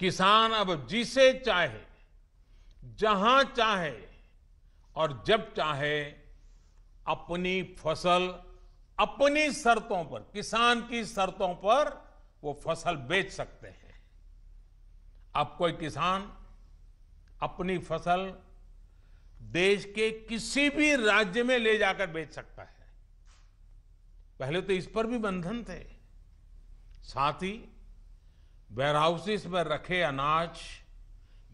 किसान अब जिसे चाहे जहां चाहे और जब चाहे अपनी फसल अपनी शर्तों पर किसान की शर्तों पर वो फसल बेच सकते हैं अब कोई किसान अपनी फसल देश के किसी भी राज्य में ले जाकर बेच सकता है पहले तो इस पर भी बंधन थे साथ ही वेयरहाउसेस में रखे अनाज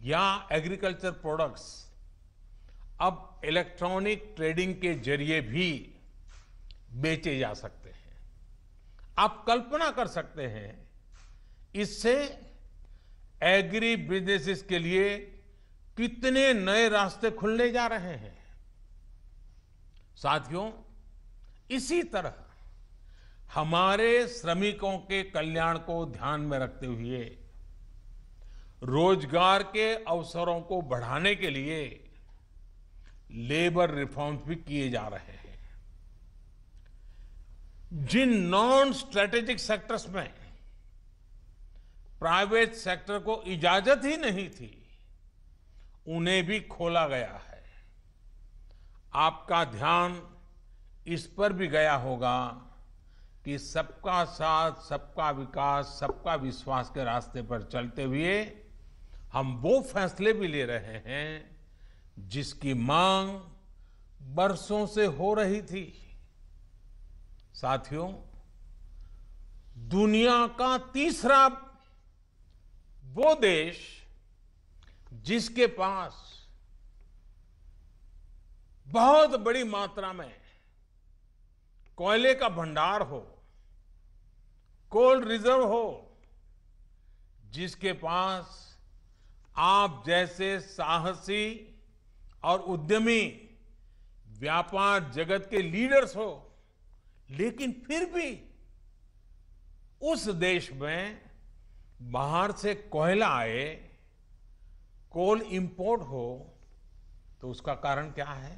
या एग्रीकल्चर प्रोडक्ट्स अब इलेक्ट्रॉनिक ट्रेडिंग के जरिए भी बेचे जा सकते हैं आप कल्पना कर सकते हैं इससे एग्री बिजनेसेस के लिए कितने नए रास्ते खुलने जा रहे हैं साथियों इसी तरह हमारे श्रमिकों के कल्याण को ध्यान में रखते हुए रोजगार के अवसरों को बढ़ाने के लिए लेबर रिफॉर्म्स भी किए जा रहे हैं जिन नॉन स्ट्रेटेजिक सेक्टर्स में प्राइवेट सेक्टर को इजाजत ही नहीं थी उन्हें भी खोला गया है आपका ध्यान इस पर भी गया होगा कि सबका साथ सबका विकास सबका विश्वास के रास्ते पर चलते हुए हम वो फैसले भी ले रहे हैं जिसकी मांग बरसों से हो रही थी साथियों दुनिया का तीसरा वो देश जिसके पास बहुत बड़ी मात्रा में कोयले का भंडार हो कोल रिजर्व हो जिसके पास आप जैसे साहसी और उद्यमी व्यापार जगत के लीडर्स हो लेकिन फिर भी उस देश में बाहर से कोयला आए कोल इंपोर्ट हो तो उसका कारण क्या है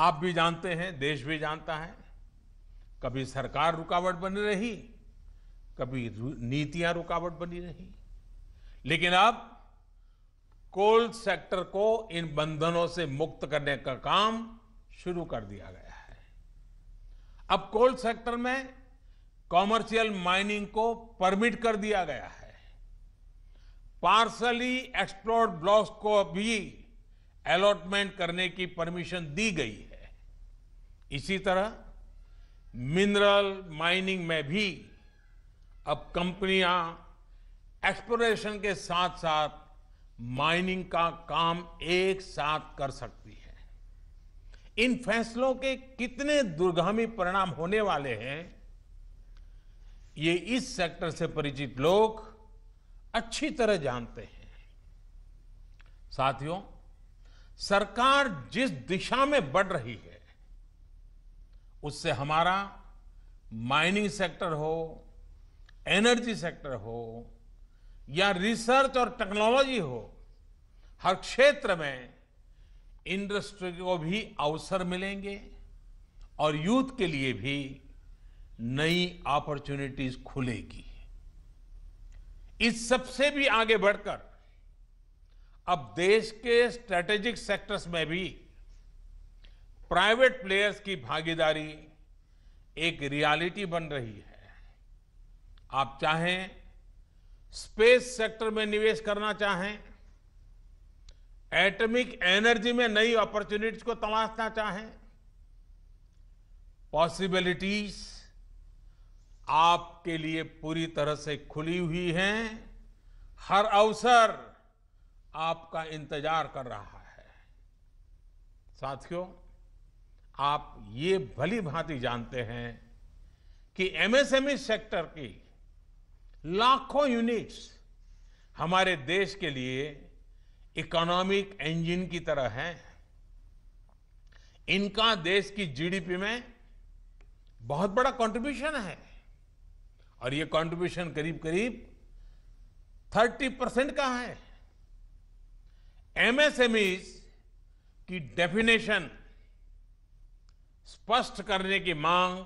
आप भी जानते हैं देश भी जानता है कभी सरकार रुकावट बनी रही कभी नीतियां रुकावट बनी रही लेकिन अब कोल सेक्टर को इन बंधनों से मुक्त करने का काम शुरू कर दिया गया है अब कोल सेक्टर में कॉमर्शियल माइनिंग को परमिट कर दिया गया है पार्सली एक्सप्लोर्ड ब्लॉक्स को भी अलॉटमेंट करने की परमिशन दी गई है इसी तरह मिनरल माइनिंग में भी अब कंपनियां एक्सप्लोरेशन के साथ साथ माइनिंग का काम एक साथ कर सकती है इन फैसलों के कितने दुर्गामी परिणाम होने वाले हैं ये इस सेक्टर से परिचित लोग अच्छी तरह जानते हैं साथियों सरकार जिस दिशा में बढ़ रही है उससे हमारा माइनिंग सेक्टर हो एनर्जी सेक्टर हो या रिसर्च और टेक्नोलॉजी हो हर क्षेत्र में इंडस्ट्री को भी अवसर मिलेंगे और यूथ के लिए भी नई अपॉर्चुनिटीज खुलेगी इस सबसे भी आगे बढ़कर अब देश के स्ट्रेटेजिक सेक्टर्स में भी प्राइवेट प्लेयर्स की भागीदारी एक रियलिटी बन रही है आप चाहें स्पेस सेक्टर में निवेश करना चाहें एटमिक एनर्जी में नई अपॉर्चुनिटीज को तलाशना चाहें पॉसिबिलिटीज आपके लिए पूरी तरह से खुली हुई हैं हर अवसर आपका इंतजार कर रहा है साथियों आप ये भली भांति जानते हैं कि एमएसएमई e सेक्टर की लाखों यूनिट्स हमारे देश के लिए इकोनॉमिक इंजन की तरह हैं इनका देश की जीडीपी में बहुत बड़ा कंट्रीब्यूशन है और ये कंट्रीब्यूशन करीब करीब 30 परसेंट का है एमएसएमईज की डेफिनेशन स्पष्ट करने की मांग